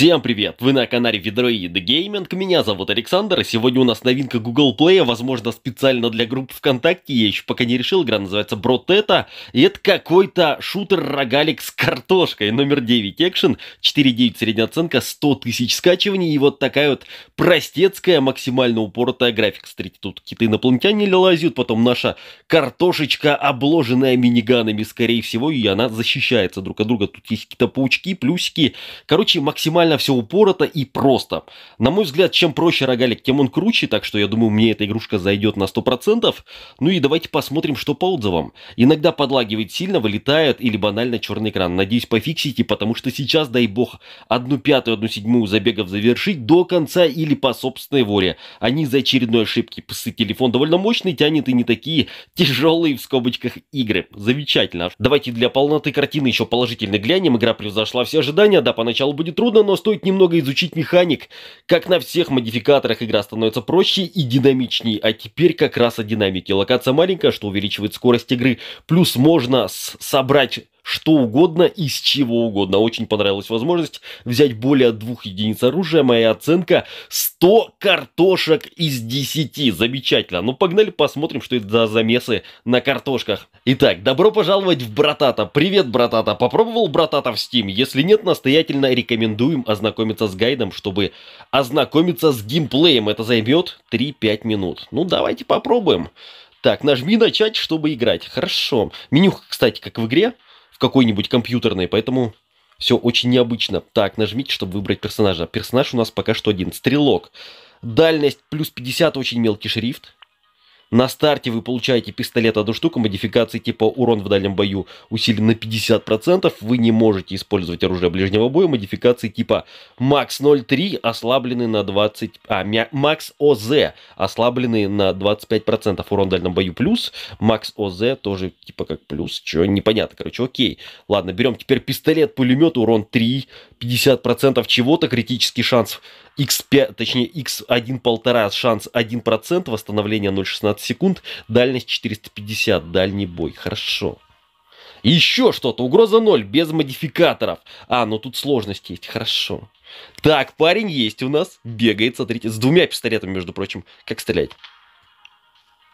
Всем привет! Вы на канале Ведроид Гейминг, меня зовут Александр, сегодня у нас новинка Google Play, возможно специально для групп ВКонтакте, я еще пока не решил, игра называется Бротета, и это какой-то шутер-рогалик с картошкой, номер 9 экшен, 4.9 средняя оценка, 100 тысяч скачиваний, и вот такая вот простецкая, максимально упоротая графика. Смотрите, тут какие-то инопланетяне лазят, потом наша картошечка, обложенная миниганами, скорее всего, и она защищается друг от друга, тут есть какие-то паучки, плюсики, короче, максимально максимально все упорото и просто. На мой взгляд, чем проще рогалик, тем он круче, так что я думаю, мне эта игрушка зайдет на 100%. Ну и давайте посмотрим, что по отзывам. Иногда подлагивает сильно, вылетает или банально черный экран. Надеюсь, пофиксите, потому что сейчас, дай бог, одну пятую, одну седьмую забегов завершить до конца или по собственной воле. Они за очередной ошибки. Псы телефон довольно мощный, тянет и не такие тяжелые в скобочках игры. Замечательно. Давайте для полноты картины еще положительно глянем. Игра превзошла все ожидания. Да, поначалу будет трудно, но стоит немного изучить механик. Как на всех модификаторах игра становится проще и динамичнее, а теперь как раз о динамике. Локация маленькая, что увеличивает скорость игры, плюс можно собрать что угодно из чего угодно. Очень понравилась возможность взять более двух единиц оружия. Моя оценка 100 картошек из 10. Замечательно. Ну погнали посмотрим, что это за замесы на картошках. Итак, добро пожаловать в Братата. Привет, Братата. Попробовал Братата в Steam? Если нет, настоятельно рекомендуем ознакомиться с гайдом, чтобы ознакомиться с геймплеем. Это займет 3-5 минут. Ну давайте попробуем. Так, нажми начать, чтобы играть. Хорошо. Менюха, кстати, как в игре какой-нибудь компьютерной, поэтому все очень необычно. Так, нажмите, чтобы выбрать персонажа. Персонаж у нас пока что один. Стрелок. Дальность плюс 50, очень мелкий шрифт. На старте вы получаете пистолет одну штуку модификации типа урон в дальнем бою усилен на 50%. Вы не можете использовать оружие ближнего боя модификации типа Макс 03 ослаблены на 20... А, Макс ОЗ ослаблены на 25% урон в дальнем бою плюс. Макс ОЗ тоже типа как плюс. Чего непонятно, короче, окей. Ладно, берем теперь пистолет, пулемет, урон 3, 50% чего-то, критический шанс X5, точнее X1,5 шанс 1%, восстановление 0,16 секунд, дальность 450, дальний бой. Хорошо. еще что-то, угроза 0, без модификаторов. А, ну тут сложность есть, хорошо. Так, парень есть у нас, бегает, смотрите, с двумя пистолетами, между прочим. Как стрелять?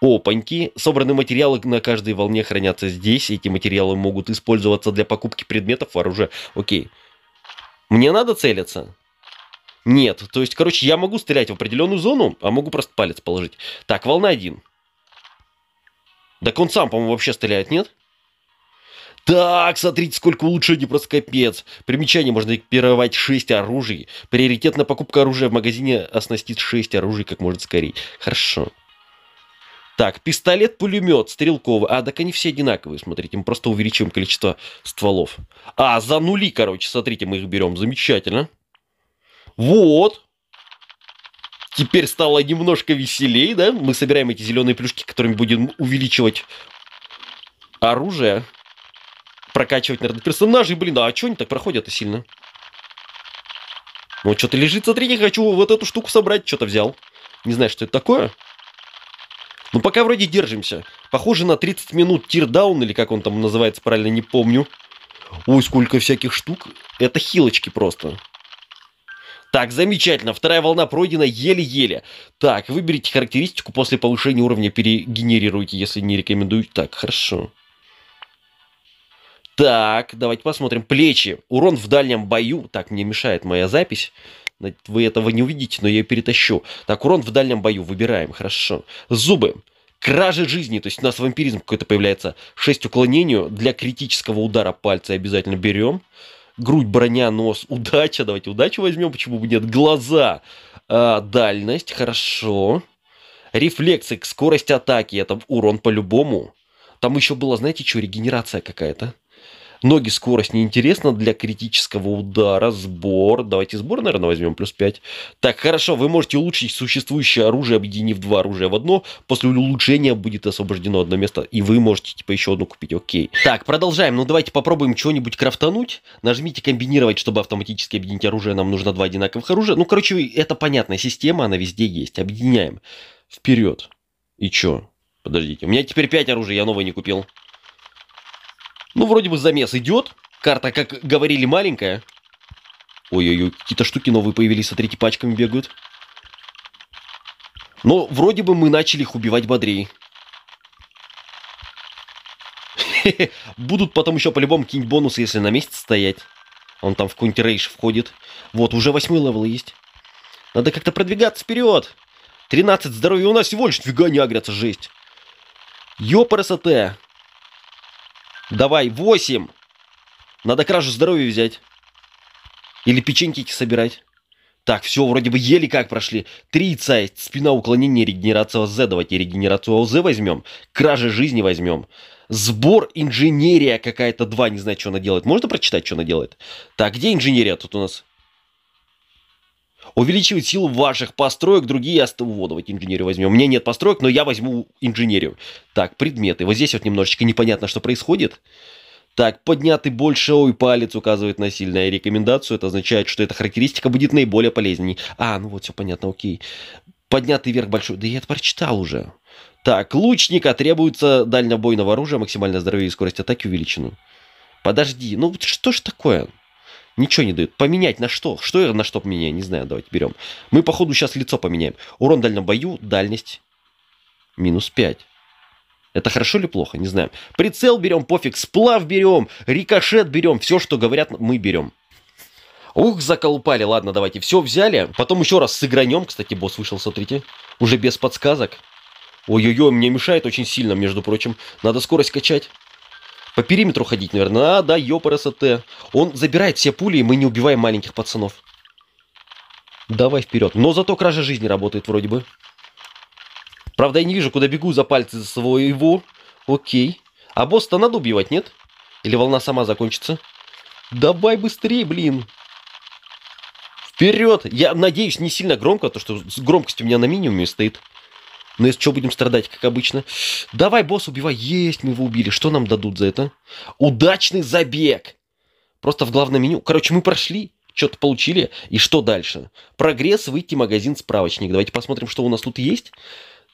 Опаньки. Собранные материалы на каждой волне хранятся здесь. Эти материалы могут использоваться для покупки предметов оружия. Окей. Мне надо целиться? Нет. То есть, короче, я могу стрелять в определенную зону, а могу просто палец положить. Так, волна 1. Так он сам, по-моему, вообще стреляет, нет? Так, смотрите, сколько улучшений, просто капец. Примечание, можно экипировать 6 оружий. Приоритет на покупку оружия в магазине оснастит 6 оружий как можно скорее. Хорошо. Так, пистолет, пулемет, стрелковый. А, так они все одинаковые, смотрите. Мы просто увеличиваем количество стволов. А, за нули, короче, смотрите, мы их берем. Замечательно. Вот, теперь стало немножко веселее, да? Мы собираем эти зеленые плюшки, которыми будем увеличивать оружие, прокачивать, наверное, персонажей. Блин, а что они так проходят-то сильно? Ну, что-то лежит, смотрите, хочу вот эту штуку собрать, что-то взял. Не знаю, что это такое. Ну, пока вроде держимся. Похоже на 30 минут тирдаун, или как он там называется, правильно не помню. Ой, сколько всяких штук. Это хилочки просто. Так, замечательно, вторая волна пройдена еле-еле. Так, выберите характеристику, после повышения уровня перегенерируйте, если не рекомендую. Так, хорошо. Так, давайте посмотрим. Плечи. Урон в дальнем бою. Так, мне мешает моя запись. Вы этого не увидите, но я ее перетащу. Так, урон в дальнем бою. Выбираем, хорошо. Зубы кражи жизни, то есть у нас вампиризм какой-то появляется. 6 уклонению для критического удара пальца обязательно берем грудь, броня, нос, удача, давайте удачу возьмем, почему бы нет, глаза, э, дальность, хорошо, рефлексы, скорость атаки, это урон по-любому. Там еще была, знаете, что, регенерация какая-то. Ноги, скорость неинтересна для критического удара. Сбор. Давайте сбор, наверное, возьмем. Плюс 5. Так, хорошо. Вы можете улучшить существующее оружие, объединив два оружия в одно. После улучшения будет освобождено одно место. И вы можете, типа, еще одну купить. Окей. Так, продолжаем. Ну, давайте попробуем чего-нибудь крафтануть. Нажмите комбинировать, чтобы автоматически объединить оружие. Нам нужно два одинаковых оружия. Ну, короче, это понятная система. Она везде есть. Объединяем. Вперед. И чё? Подождите. У меня теперь 5 оружий, я новое не купил. Ну, вроде бы замес идет. Карта, как говорили, маленькая. Ой-ой-ой, какие-то штуки новые появились, смотрите, пачками бегают. Но ну, вроде бы мы начали их убивать бодрее. Будут потом еще по-любому какие-нибудь бонусы, если на месте стоять. Он там в какой-нибудь рейдж входит. Вот, уже восьмой левел есть. Надо как-то продвигаться вперед. 13 здоровья у нас всего лишь фига не агрятся, жесть. Ёпарасоте. Давай, 8. Надо кражу здоровья взять. Или печеньки собирать. Так, все, вроде бы еле как прошли. 30, спина уклонения, регенерация ОЗ. Давайте регенерацию ОЗ возьмем. Кражи жизни возьмем. Сбор инженерия какая-то 2, не знаю, что она делает. Можно прочитать, что она делает? Так, где инженерия тут у нас? увеличивает силу ваших построек, другие оставляют. Вот, инженерию возьмем. У меня нет построек, но я возьму инженерию. Так, предметы. Вот здесь вот немножечко непонятно, что происходит. Так, поднятый большой палец указывает на сильную рекомендацию. Это означает, что эта характеристика будет наиболее полезней. А, ну вот, все понятно, окей. Поднятый вверх большой. Да я это прочитал уже. Так, лучника требуется дальнобойного оружия, максимальное здоровье и скорость атаки увеличены. Подожди, ну что ж такое? Ничего не дают. Поменять на что? Что на что поменяю? Не знаю, давайте берем. Мы, походу, сейчас лицо поменяем. Урон в дальнем бою, дальность минус 5. Это хорошо или плохо? Не знаю. Прицел берем, пофиг. Сплав берем, рикошет берем. Все, что говорят, мы берем. Ух, заколупали. Ладно, давайте все взяли. Потом еще раз сыгранем. Кстати, босс вышел, смотрите. Уже без подсказок. Ой-ой-ой, мне мешает очень сильно, между прочим. Надо скорость качать по периметру ходить, наверное. А, да, ёпар СТ. Он забирает все пули, и мы не убиваем маленьких пацанов. Давай вперед. Но зато кража жизни работает вроде бы. Правда, я не вижу, куда бегу за пальцы своего. Окей. А босса-то надо убивать, нет? Или волна сама закончится? Давай быстрее, блин. Вперед! Я надеюсь, не сильно громко, то что громкость у меня на минимуме стоит. Но ну, если что, будем страдать, как обычно. Давай, босс, убивай. Есть, мы его убили. Что нам дадут за это? Удачный забег. Просто в главное меню. Короче, мы прошли, что-то получили. И что дальше? Прогресс, выйти, магазин, справочник. Давайте посмотрим, что у нас тут есть.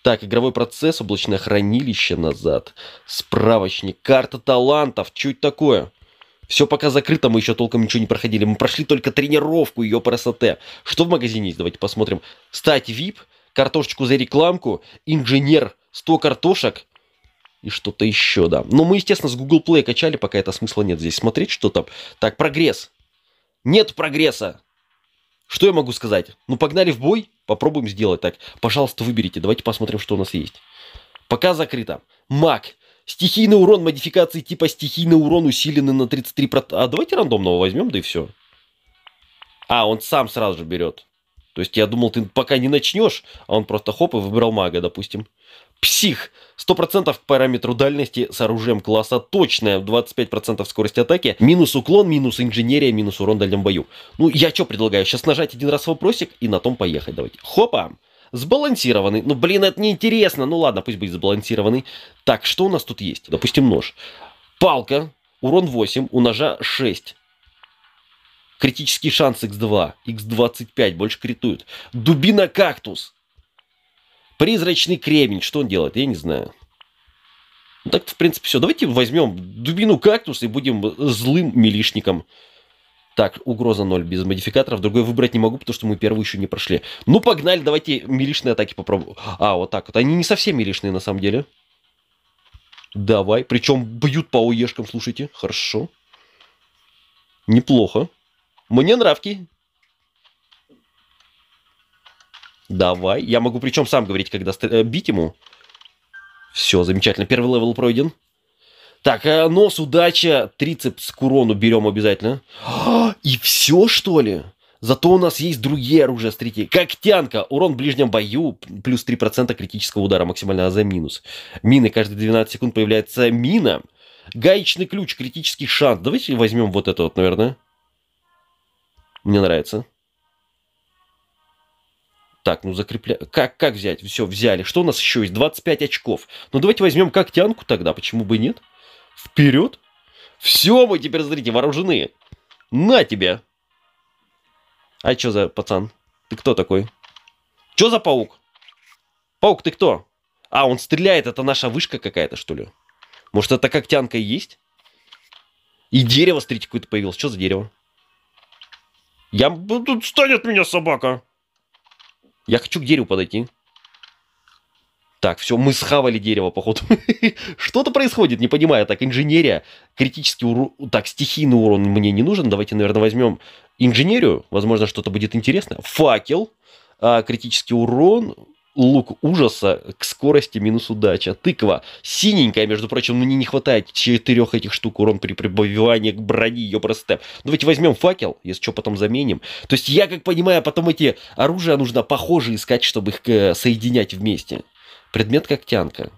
Так, игровой процесс, облачное хранилище назад. Справочник, карта талантов. Чуть такое. Все пока закрыто, мы еще толком ничего не проходили. Мы прошли только тренировку ее красоты. Что в магазине есть? Давайте посмотрим. Стать VIP, картошечку за рекламку, инженер 100 картошек и что-то еще, да. Но мы, естественно, с Google Play качали, пока это смысла нет здесь смотреть, что там. Так, прогресс. Нет прогресса. Что я могу сказать? Ну, погнали в бой, попробуем сделать так. Пожалуйста, выберите. Давайте посмотрим, что у нас есть. Пока закрыто. Маг. Стихийный урон модификации типа стихийный урон усиленный на 33%. А давайте рандомного возьмем, да и все. А, он сам сразу же берет. То есть я думал, ты пока не начнешь, а он просто хоп и выбрал мага, допустим. Псих. 100% к параметру дальности с оружием класса точная. 25% скорость атаки. Минус уклон, минус инженерия, минус урон в дальнем бою. Ну, я что предлагаю? Сейчас нажать один раз вопросик и на том поехать. Давайте. Хопа. Сбалансированный. Ну, блин, это неинтересно. Ну, ладно, пусть будет сбалансированный. Так, что у нас тут есть? Допустим, нож. Палка. Урон 8, у ножа 6. Критический шанс x2, x25, больше критует. Дубина кактус. Призрачный кремень, что он делает, я не знаю. Ну, так в принципе, все. Давайте возьмем дубину кактус и будем злым милишником. Так, угроза 0 без модификаторов. Другой выбрать не могу, потому что мы первую еще не прошли. Ну, погнали, давайте милишные атаки попробуем. А, вот так вот. Они не совсем милишные, на самом деле. Давай. Причем бьют по уешкам, слушайте. Хорошо. Неплохо. Мне нравки. Давай. Я могу причем сам говорить, когда ст... Э, бить ему. Все, замечательно. Первый левел пройден. Так, э, нос, удача, трицепс к урону берем обязательно. и все, что ли? Зато у нас есть другие оружия, смотрите. Когтянка, урон в ближнем бою, плюс 3% критического удара, максимально за минус. Мины, каждые 12 секунд появляется мина. Гаечный ключ, критический шанс. Давайте возьмем вот это вот, наверное. Мне нравится. Так, ну закрепля... Как, как взять? Все, взяли. Что у нас еще есть? 25 очков. Ну давайте возьмем когтянку тогда, почему бы нет? Вперед. Все, мы теперь, смотрите, вооружены. На тебе. А что за пацан? Ты кто такой? Что за паук? Паук, ты кто? А, он стреляет, это наша вышка какая-то, что ли? Может, это когтянка и есть? И дерево, смотрите, какое-то появилось. Что за дерево? Я... Тут станет меня собака. Я хочу к дереву подойти. Так, все, мы схавали дерево, походу. Что-то происходит, не понимаю. Так, инженерия, критический урон... Так, стихийный урон мне не нужен. Давайте, наверное, возьмем инженерию. Возможно, что-то будет интересно. Факел, а, критический урон лук ужаса к скорости минус удача. Тыква синенькая, между прочим, мне не хватает четырех этих штук урон при прибавивании к брони, ее степ. Ну, давайте возьмем факел, если что, потом заменим. То есть я, как понимаю, а потом эти оружия нужно похожие искать, чтобы их э, соединять вместе. Предмет когтянка.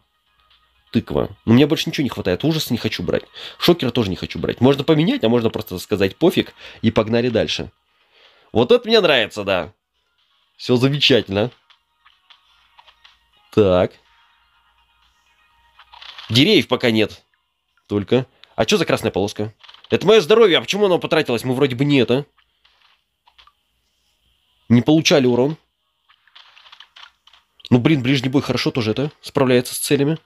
Тыква. Но ну, мне больше ничего не хватает. Ужаса не хочу брать. Шокера тоже не хочу брать. Можно поменять, а можно просто сказать пофиг и погнали дальше. Вот это мне нравится, да. Все замечательно. Так. Деревьев пока нет. Только. А что за красная полоска? Это мое здоровье, а почему оно потратилось? Мы вроде бы не это. Не получали урон. Ну, блин, ближний бой хорошо тоже это справляется с целями.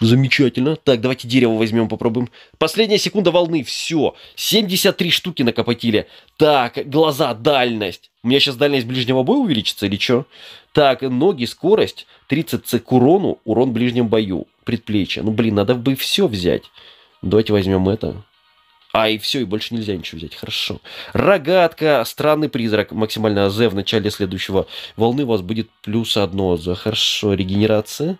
Замечательно. Так, давайте дерево возьмем, попробуем. Последняя секунда волны. Все. 73 штуки накопотили. Так, глаза, дальность. У меня сейчас дальность ближнего боя увеличится или что? Так, ноги, скорость. 30 сек урону. Урон в ближнем бою. Предплечье. Ну, блин, надо бы все взять. Давайте возьмем это. А, и все, и больше нельзя ничего взять. Хорошо. Рогатка, странный призрак. Максимально АЗ в начале следующего волны у вас будет плюс одно. Хорошо, регенерация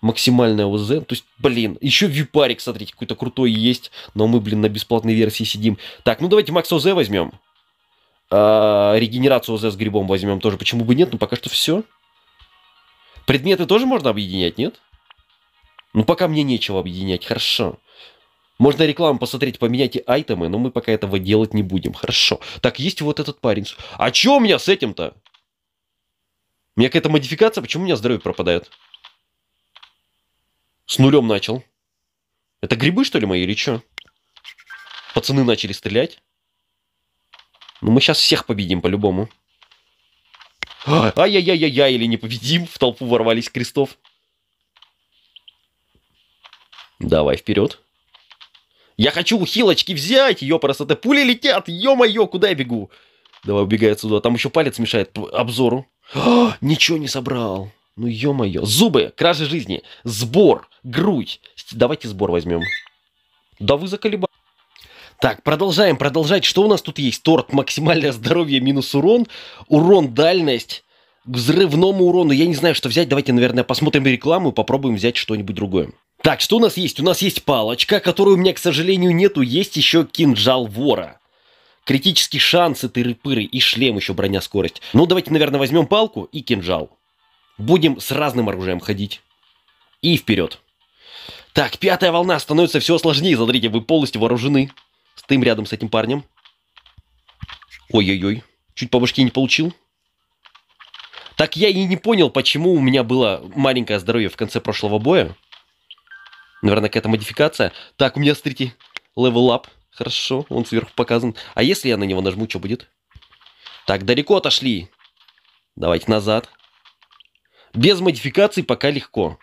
максимальная ОЗ. То есть, блин, еще випарик, смотрите, какой-то крутой есть, но мы, блин, на бесплатной версии сидим. Так, ну давайте Макс ОЗ возьмем. А, регенерацию ОЗ с грибом возьмем тоже. Почему бы нет? Ну пока что все. Предметы тоже можно объединять, нет? Ну пока мне нечего объединять, хорошо. Можно рекламу посмотреть, поменяйте айтемы, но мы пока этого делать не будем. Хорошо. Так, есть вот этот парень. А что у меня с этим-то? У меня какая-то модификация, почему у меня здоровье пропадает? С нулем начал. Это грибы, что ли, мои, или что? Пацаны начали стрелять. Ну, мы сейчас всех победим по-любому. Ай-яй-яй-яй-яй, или не победим. В толпу ворвались крестов. Давай вперед. Я хочу хилочки взять, ее просто это пули летят, ё-моё, куда я бегу? Давай убегай отсюда, там еще палец мешает обзору. А, ничего не собрал. Ну ё-моё. Зубы, кражи жизни, сбор, грудь. Давайте сбор возьмем. Да вы заколебали. Так, продолжаем, продолжать. Что у нас тут есть? Торт, максимальное здоровье минус урон, урон, дальность, к взрывному урону. Я не знаю, что взять. Давайте, наверное, посмотрим рекламу и попробуем взять что-нибудь другое. Так, что у нас есть? У нас есть палочка, которую у меня, к сожалению, нету. Есть еще кинжал вора. критические шансы, и тыры-пыры, и шлем еще броня скорость. Ну, давайте, наверное, возьмем палку и кинжал. Будем с разным оружием ходить. И вперед. Так, пятая волна становится все сложнее. Смотрите, вы полностью вооружены. С тем рядом с этим парнем. Ой-ой-ой. Чуть по башке не получил. Так я и не понял, почему у меня было маленькое здоровье в конце прошлого боя. Наверное, какая-то модификация. Так, у меня, смотрите, левел ап. Хорошо, он сверху показан. А если я на него нажму, что будет? Так, далеко отошли. Давайте назад. Без модификаций пока легко.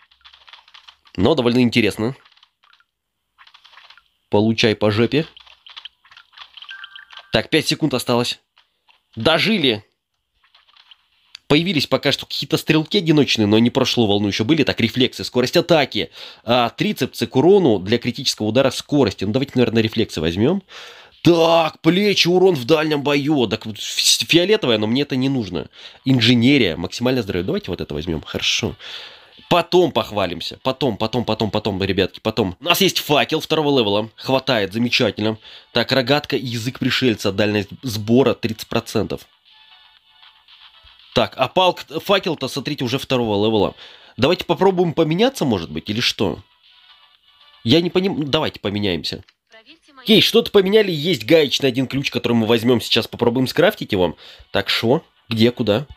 Но довольно интересно. Получай по жопе. Так, 5 секунд осталось. Дожили! Появились пока что какие-то стрелки одиночные, но не прошлую волну еще были. Так, рефлексы, скорость атаки, а, трицепсы к урону для критического удара скорости. Ну, давайте, наверное, рефлексы возьмем. Так, плечи, урон в дальнем бою. Так фиолетовое, но мне это не нужно. Инженерия, максимально здоровье. Давайте вот это возьмем. Хорошо. Потом похвалимся. Потом, потом, потом, потом, ребятки, потом. У нас есть факел второго левела. Хватает, замечательно. Так, рогатка язык пришельца. Дальность сбора 30%. Так, а палк, факел-то, смотрите, уже второго левела. Давайте попробуем поменяться, может быть, или что? Я не понимаю. Давайте поменяемся. Окей, что-то поменяли, есть гаечный один ключ, который мы возьмем сейчас, попробуем скрафтить его. Так, шо? Где, куда?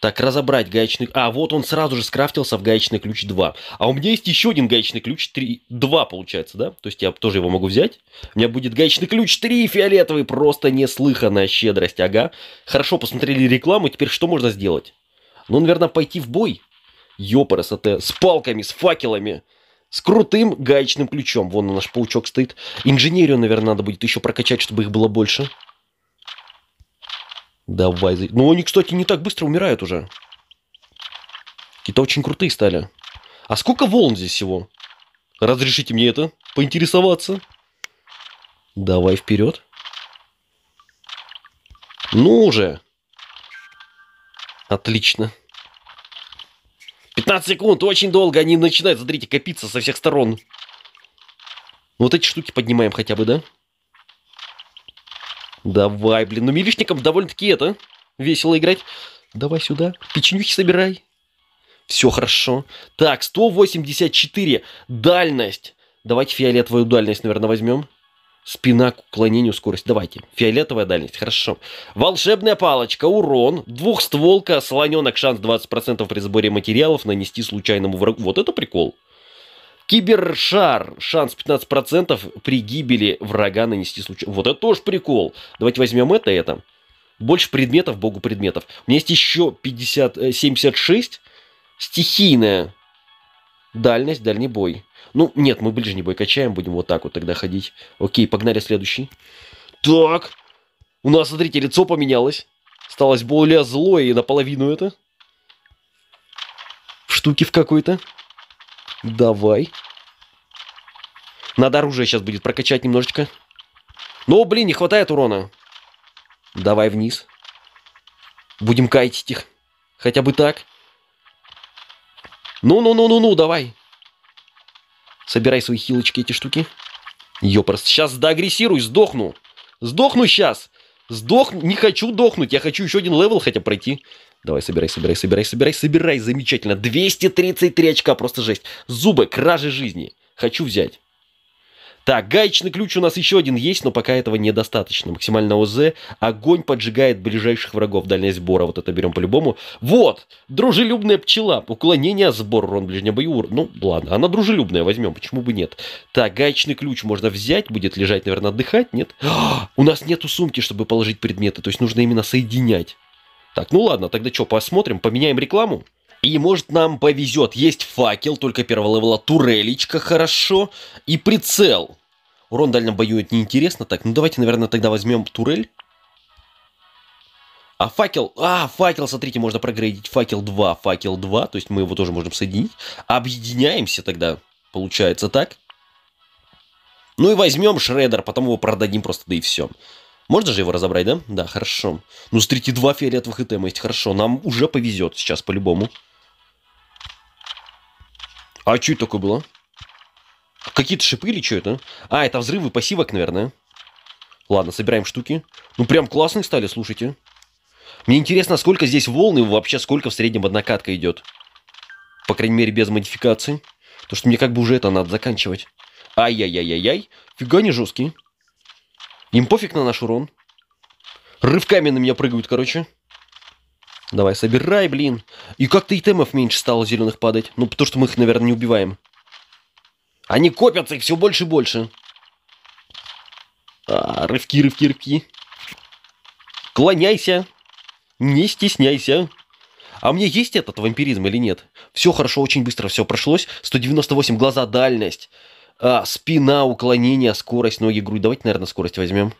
Так, разобрать гаечный... А, вот он сразу же скрафтился в гаечный ключ 2. А у меня есть еще один гаечный ключ 3... 2, получается, да? То есть я тоже его могу взять. У меня будет гаечный ключ 3 фиолетовый. Просто неслыханная щедрость, ага. Хорошо, посмотрели рекламу. Теперь что можно сделать? Ну, наверное, пойти в бой. Ёпарас, это с палками, с факелами с крутым гаечным ключом. Вон наш паучок стоит. Инженерию, наверное, надо будет еще прокачать, чтобы их было больше. Давай. Ну, они, кстати, не так быстро умирают уже. Какие-то очень крутые стали. А сколько волн здесь всего? Разрешите мне это поинтересоваться. Давай вперед. Ну уже. Отлично. 15 секунд, очень долго, они начинают, смотрите, копиться со всех сторон. Ну, вот эти штуки поднимаем хотя бы, да? Давай, блин, ну милишникам довольно-таки это, весело играть. Давай сюда, печенюхи собирай. Все хорошо. Так, 184, дальность. Давайте фиолетовую дальность, наверное, возьмем. Спина к уклонению скорость. Давайте. Фиолетовая дальность. Хорошо. Волшебная палочка. Урон. Двухстволка. Слоненок. Шанс 20% при сборе материалов нанести случайному врагу. Вот это прикол. Кибершар. Шанс 15% при гибели врага нанести случайно. Вот это тоже прикол. Давайте возьмем это и это. Больше предметов, богу предметов. У меня есть еще 50, 76. Э, Стихийная. Дальность, дальний бой. Ну, нет, мы ближний бой качаем, будем вот так вот тогда ходить. Окей, погнали следующий. Так, у нас, смотрите, лицо поменялось. Сталось более злое и наполовину это. В штуке в какой-то. Давай. Надо оружие сейчас будет прокачать немножечко. Ну, блин, не хватает урона. Давай вниз. Будем кайтить их. Хотя бы так. Ну-ну-ну-ну-ну, давай. Собирай свои хилочки, эти штуки. Ёпрст, сейчас доагрессирую, сдохну. Сдохну сейчас. Сдохну, не хочу дохнуть, я хочу еще один левел хотя пройти. Давай, собирай, собирай, собирай, собирай, собирай, замечательно. 233 очка, просто жесть. Зубы, кражи жизни. Хочу взять. Так, гаечный ключ у нас еще один есть, но пока этого недостаточно. Максимально ОЗ. Огонь поджигает ближайших врагов. Дальность сбора. Вот это берем по-любому. Вот! Дружелюбная пчела. Уклонение сбор, сбора. Урон ближнего бою. Ну, ладно. Она дружелюбная. Возьмем. Почему бы нет? Так, гаечный ключ можно взять. Будет лежать, наверное, отдыхать. Нет? А, у нас нету сумки, чтобы положить предметы. То есть нужно именно соединять. Так, ну ладно. Тогда что, посмотрим? Поменяем рекламу? И может нам повезет. Есть факел, только первого левела, турелечка хорошо и прицел. Урон дальнем бою это неинтересно. Так, ну давайте, наверное, тогда возьмем турель. А факел, а, факел, смотрите, можно прогрейдить. Факел 2, факел 2, то есть мы его тоже можем соединить. Объединяемся тогда, получается так. Ну и возьмем шредер, потом его продадим просто, да и все. Можно же его разобрать, да? Да, хорошо. Ну, смотрите, два фиолетовых этема есть, хорошо. Нам уже повезет сейчас по-любому. А что это такое было? Какие-то шипы или что это? А, это взрывы пассивок, наверное. Ладно, собираем штуки. Ну, прям классные стали, слушайте. Мне интересно, сколько здесь волны, вообще сколько в среднем однокатка идет. По крайней мере, без модификаций. Потому что мне как бы уже это надо заканчивать. Ай-яй-яй-яй-яй. Фига не жесткий. Им пофиг на наш урон. Рывками на меня прыгают, короче. Давай, собирай, блин. И как-то и темов меньше стало зеленых падать. Ну, потому что мы их, наверное, не убиваем. Они копятся, их все больше и больше. А, рывки, рывки, рывки. Клоняйся. Не стесняйся. А мне есть этот вампиризм или нет? Все хорошо, очень быстро все прошлось. 198 глаза, дальность. А, спина, уклонение, скорость, ноги, грудь. Давайте, наверное, скорость возьмем.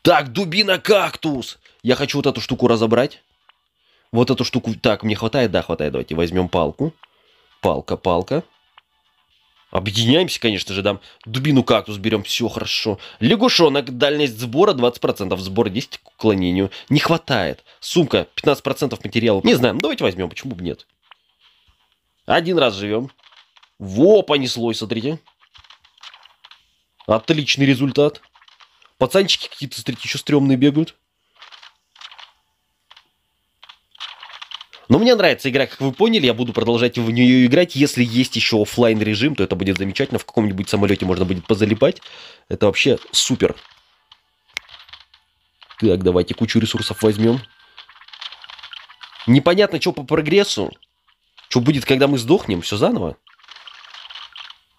Так, дубина, кактус. Я хочу вот эту штуку разобрать. Вот эту штуку... Так, мне хватает? Да, хватает. Давайте возьмем палку. Палка, палка. Объединяемся, конечно же, дам. Дубину кактус берем, все хорошо. Лягушонок, дальность сбора 20%, сбор 10 к уклонению. Не хватает. Сумка, 15% материала. Не знаю, ну, давайте возьмем, почему бы нет. Один раз живем. Во, понеслось, смотрите. Отличный результат. Пацанчики какие-то, смотрите, еще стрёмные бегают. Но мне нравится игра, как вы поняли, я буду продолжать в нее играть. Если есть еще офлайн режим, то это будет замечательно. В каком-нибудь самолете можно будет позалипать. Это вообще супер. Так, давайте кучу ресурсов возьмем. Непонятно, что по прогрессу. Что будет, когда мы сдохнем, все заново.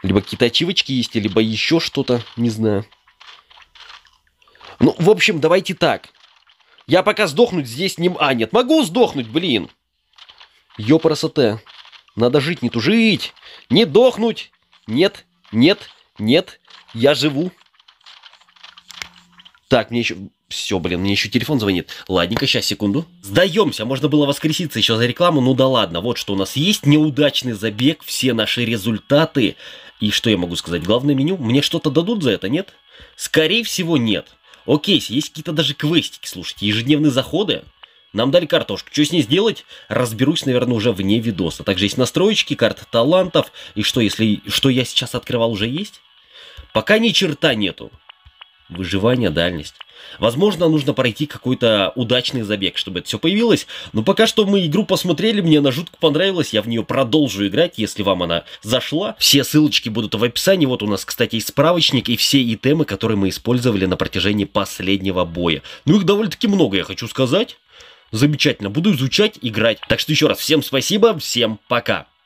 Либо какие-то ачивочки есть, либо еще что-то, не знаю. Ну, в общем, давайте так. Я пока сдохнуть здесь не... А, нет, могу сдохнуть, блин. Ёпросоте. Надо жить, не тужить, не дохнуть. Нет, нет, нет, я живу. Так, мне еще... Все, блин, мне еще телефон звонит. Ладненько, сейчас, секунду. Сдаемся, можно было воскреситься еще за рекламу, ну да ладно. Вот что у нас есть, неудачный забег, все наши результаты. И что я могу сказать, главное меню, мне что-то дадут за это, нет? Скорее всего, нет. Окей, есть какие-то даже квестики, слушайте, ежедневные заходы. Нам дали картошку. Что с ней сделать? Разберусь, наверное, уже вне видоса. Также есть настроечки, карта талантов. И что, если что я сейчас открывал, уже есть? Пока ни черта нету. Выживание, дальность. Возможно, нужно пройти какой-то удачный забег, чтобы это все появилось. Но пока что мы игру посмотрели, мне она жутко понравилась. Я в нее продолжу играть, если вам она зашла. Все ссылочки будут в описании. Вот у нас, кстати, есть справочник и все итемы, которые мы использовали на протяжении последнего боя. Ну их довольно-таки много, я хочу сказать замечательно. Буду изучать, играть. Так что еще раз всем спасибо, всем пока.